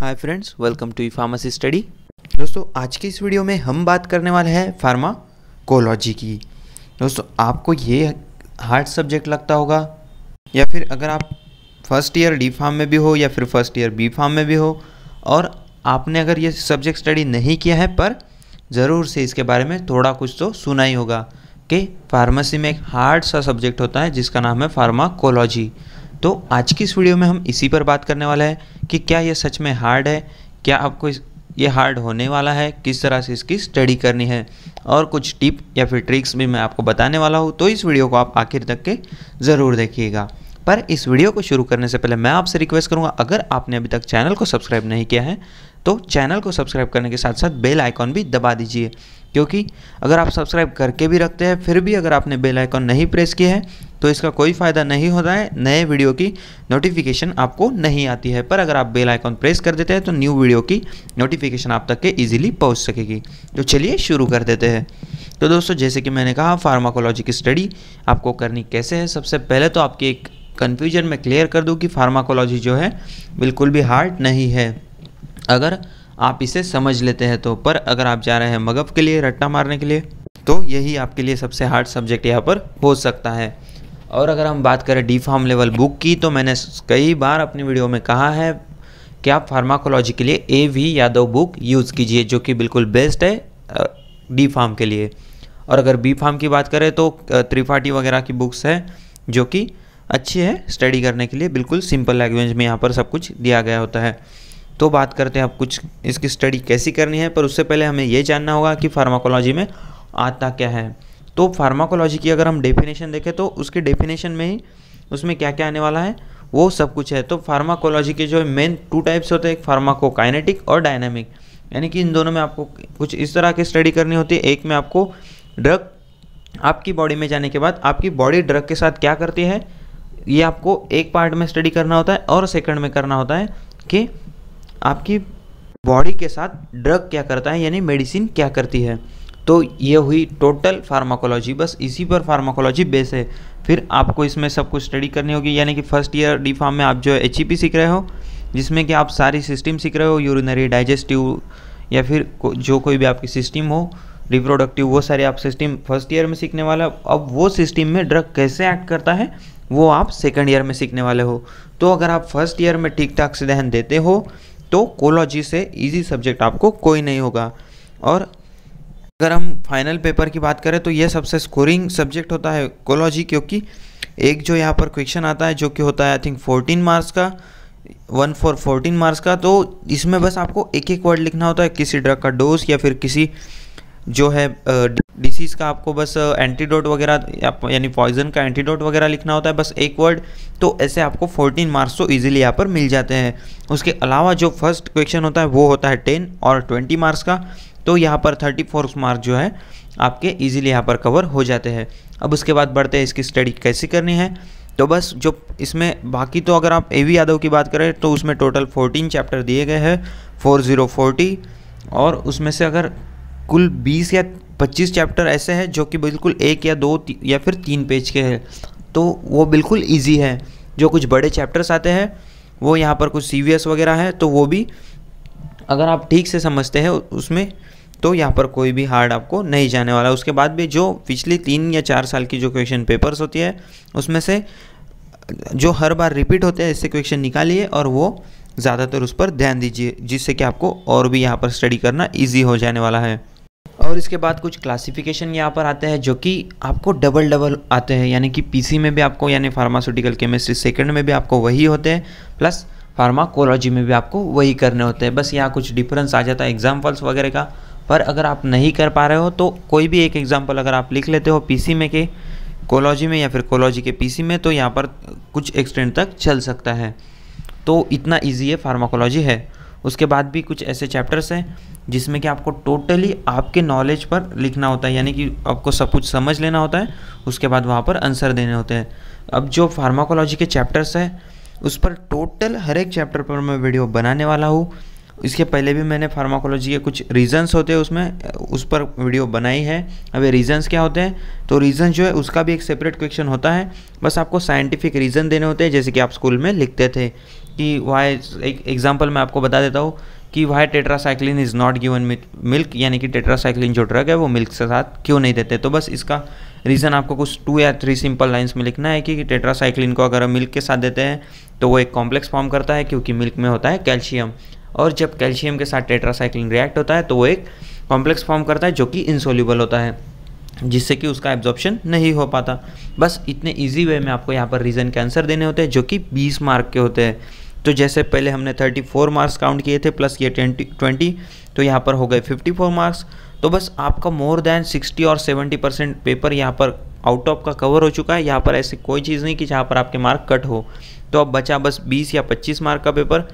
hi friends welcome to e pharmacy study दोस्तों आज की इस वीडियो में हम बात करने वाले हैं फार्माकोलॉजी की दोस्तों आपको ये हार्ड सब्जेक्ट लगता होगा या फिर अगर आप फर्स्ट ईयर डी फार्म में भी हो या फिर फर्स्ट ईयर बी फार्म में भी हो और आपने अगर ये सब्जेक्ट स्टडी नहीं किया है पर ज़रूर से इसके बारे में थोड़ा कुछ तो सुना ही होगा कि फार्मेसी में एक हार्ड सा सब्जेक्ट होता है जिसका नाम है फार्माकोलॉजी तो आज की इस वीडियो में हम इसी पर बात करने वाला हैं कि क्या ये सच में हार्ड है क्या आपको इस ये हार्ड होने वाला है किस तरह से इसकी स्टडी करनी है और कुछ टिप या फिर ट्रिक्स भी मैं आपको बताने वाला हूँ तो इस वीडियो को आप आखिर तक के ज़रूर देखिएगा पर इस वीडियो को शुरू करने से पहले मैं आपसे रिक्वेस्ट करूँगा अगर आपने अभी तक चैनल को सब्सक्राइब नहीं किया है तो चैनल को सब्सक्राइब करने के साथ साथ बेल आइकॉन भी दबा दीजिए क्योंकि अगर आप सब्सक्राइब करके भी रखते हैं फिर भी अगर आपने बेल आइकॉन नहीं प्रेस किया है तो इसका कोई फ़ायदा नहीं होता है नए वीडियो की नोटिफिकेशन आपको नहीं आती है पर अगर आप बेल आइकॉन प्रेस कर देते हैं तो न्यू वीडियो की नोटिफिकेशन आप तक के ईजिली पहुँच सकेगी तो चलिए शुरू कर देते हैं तो दोस्तों जैसे कि मैंने कहा फार्माकोलॉजी की स्टडी आपको करनी कैसे है सबसे पहले तो आपकी एक कन्फ्यूजन में क्लियर कर दूँ कि फार्माकोलॉजी जो है बिल्कुल भी हार्ड नहीं है अगर आप इसे समझ लेते हैं तो पर अगर आप जा रहे हैं मगफ के लिए रट्टा मारने के लिए तो यही आपके लिए सबसे हार्ड सब्जेक्ट यहाँ पर हो सकता है और अगर हम बात करें डी फार्म लेवल बुक की तो मैंने कई बार अपनी वीडियो में कहा है कि आप फार्माकोलॉजी के लिए A V Yadav book use कीजिए जो कि बिल्कुल बेस्ट है डी फार्म के लिए और अगर बी फार्म की बात करें तो त्रिपाठी वगैरह की बुक्स है जो कि अच्छी है स्टडी करने के लिए बिल्कुल सिंपल लैंग्वेज में यहाँ पर सब कुछ दिया गया होता है तो बात करते हैं आप कुछ इसकी स्टडी कैसी करनी है पर उससे पहले हमें ये जानना होगा कि फार्माकोलॉजी में आता क्या है तो फार्माकोलॉजी की अगर हम डेफिनेशन देखें तो उसके डेफिनेशन में ही उसमें क्या क्या आने वाला है वो सब कुछ है तो फार्माकोलॉजी के जो मेन टू टाइप्स होते हैं एक फार्माकोकाइनेटिक और डायनेमिक यानी कि इन दोनों में आपको कुछ इस तरह की स्टडी करनी होती है एक में आपको ड्रग आपकी बॉडी में जाने के बाद आपकी बॉडी ड्रग के साथ क्या करती है ये आपको एक पार्ट में स्टडी करना होता है और सेकंड में करना होता है कि आपकी बॉडी के साथ ड्रग क्या करता है यानी मेडिसिन क्या करती है तो ये हुई टोटल फार्माकोलॉजी बस इसी पर फार्माकोलॉजी बेस है फिर आपको इसमें सब कुछ स्टडी करनी होगी यानी कि फर्स्ट ईयर डी फार्म में आप जो है एच e सीख रहे हो जिसमें कि आप सारी सिस्टम सीख रहे हो यूरिनरी डाइजेस्टिव या फिर को, जो कोई भी आपकी सिस्टम हो रिप्रोडक्टिव वो सारे आप सिस्टम फर्स्ट ईयर में सीखने वाले अब वो सिस्टम में ड्रग कैसे एक्ट करता है वो आप सेकेंड ईयर में सीखने वाले हो तो अगर आप फर्स्ट ईयर में ठीक ठाक से ध्यान देते हो तो कोलॉजी से इजी सब्जेक्ट आपको कोई नहीं होगा और अगर हम फाइनल पेपर की बात करें तो यह सबसे स्कोरिंग सब्जेक्ट होता है कोलॉजी क्योंकि एक जो यहाँ पर क्वेश्चन आता है जो कि होता है आई थिंक फोर्टीन मार्क्स का वन फॉर फोर्टीन मार्क्स का तो इसमें बस आपको एक एक वर्ड लिखना होता है किसी ड्रग का डोज या फिर किसी जो है डिसीज़ का आपको बस एंटीडोट वगैरह यानी पॉइजन का एंटीडोट वगैरह लिखना होता है बस एक वर्ड तो ऐसे आपको 14 मार्क्स तो ईजिली यहाँ पर मिल जाते हैं उसके अलावा जो फर्स्ट क्वेश्चन होता है वो होता है टेन और ट्वेंटी मार्क्स का तो यहाँ पर थर्टी फोर मार्क्स जो है आपके ईजिली यहाँ पर कवर हो जाते हैं अब उसके बाद बढ़ते हैं इसकी स्टडी कैसे करनी है तो बस जो इसमें बाकी तो अगर आप ए वी यादव की बात करें तो उसमें टोटल 14 चैप्टर दिए गए हैं 4040 और उसमें से अगर कुल बीस या पच्चीस चैप्टर ऐसे हैं जो कि बिल्कुल एक या दो या फिर तीन पेज के हैं तो वो बिल्कुल ईजी है जो कुछ बड़े चैप्टर्स आते हैं वो यहाँ पर कुछ सी वगैरह है तो वो भी अगर आप ठीक से समझते हैं उसमें तो यहाँ पर कोई भी हार्ड आपको नहीं जाने वाला उसके बाद भी जो पिछले तीन या चार साल की जो क्वेश्चन पेपर्स होती है उसमें से जो हर बार रिपीट होते हैं इससे क्वेश्चन निकालिए और वो ज़्यादातर उस पर ध्यान दीजिए जिससे कि आपको और भी यहाँ पर स्टडी करना ईजी हो जाने वाला है और इसके बाद कुछ क्लासिफिकेशन यहाँ पर आते हैं जो कि आपको डबल डबल आते हैं यानी कि पीसी में भी आपको यानी फार्मास्यूटिकल केमिस्ट्री सेकंड में भी आपको वही होते हैं प्लस फार्माकोलॉजी में भी आपको वही करने होते हैं बस यहाँ कुछ डिफरेंस आ जाता है एग्जाम्पल्स वगैरह का पर अगर आप नहीं कर पा रहे हो तो कोई भी एक एग्जाम्पल अगर आप लिख लेते हो पीसी में के कोलॉजी में या फिर कोलॉजी के पीसी में तो यहाँ पर कुछ एक्सटेंड तक चल सकता है तो इतना ईजी है फार्माकोलॉजी है उसके बाद भी कुछ ऐसे चैप्टर्स हैं जिसमें कि आपको टोटली आपके नॉलेज पर लिखना होता है यानी कि आपको सब कुछ समझ लेना होता है उसके बाद वहाँ पर आंसर देने होते हैं अब जो फार्माकोलॉजी के चैप्टर्स हैं उस पर टोटल हर एक चैप्टर पर मैं वीडियो बनाने वाला हूँ इसके पहले भी मैंने फार्माकोलॉजी के कुछ रीजंस होते हैं उसमें उस पर वीडियो बनाई है अब ये रीजंस क्या होते हैं तो रीजंस जो है उसका भी एक सेपरेट क्वेश्चन होता है बस आपको साइंटिफिक रीज़न देने होते हैं जैसे कि आप स्कूल में लिखते थे कि वाई एक एग्जाम्पल मैं आपको बता देता हूँ कि why tetracycline is not given milk यानी कि टेट्रासाइक्लिन जो ड्रग है वो मिल्क के साथ क्यों नहीं देते तो बस इसका रीज़न आपको कुछ टू या थ्री सिंपल लाइंस में लिखना है कि टेट्रासाइक्लिन को अगर हम मिल्क के साथ देते हैं तो वो एक कॉम्प्लेक्स फॉर्म करता है क्योंकि मिल्क में होता है कैल्शियम और जब कैल्शियम के साथ टेट्रासाइक्लिन रिएक्ट होता है तो वो एक कॉम्प्लेक्स फॉर्म करता है जो कि इंसोल्यूबल होता है जिससे कि उसका एब्जॉर्प्शन नहीं हो पाता बस इतने इजी वे में आपको यहाँ पर रीज़न के आंसर देने होते हैं जो कि 20 मार्क के होते हैं तो जैसे पहले हमने 34 मार्क्स काउंट किए थे प्लस ये 20 20 तो यहाँ पर हो गए 54 मार्क्स तो बस आपका मोर देन 60 और 70 परसेंट पेपर यहाँ पर आउट ऑफ का कवर हो चुका है यहाँ पर ऐसी कोई चीज़ नहीं कि जहाँ पर आपके मार्क कट हो तो अब बचा बस बीस या पच्चीस मार्क का पेपर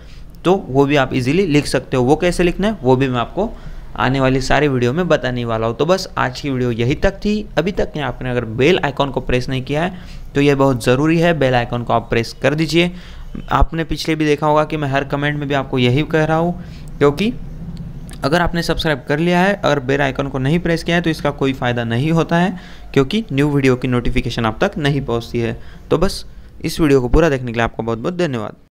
तो वो भी आप इजीली लिख सकते हो वो कैसे लिखना है वो भी मैं आपको आने वाली सारी वीडियो में बताने वाला हूँ तो बस आज की वीडियो यही तक थी अभी तक आपने अगर बेल आइकॉन को प्रेस नहीं किया है तो ये बहुत ज़रूरी है बेल आइकॉन को आप प्रेस कर दीजिए आपने पिछले भी देखा होगा कि मैं हर कमेंट में भी आपको यही कह रहा हूँ क्योंकि अगर आपने सब्सक्राइब कर लिया है अगर बेल आइकन को नहीं प्रेस किया है तो इसका कोई फ़ायदा नहीं होता है क्योंकि न्यू वीडियो की नोटिफिकेशन आप तक नहीं पहुंचती है तो बस इस वीडियो को पूरा देखने के लिए आपका बहुत बहुत धन्यवाद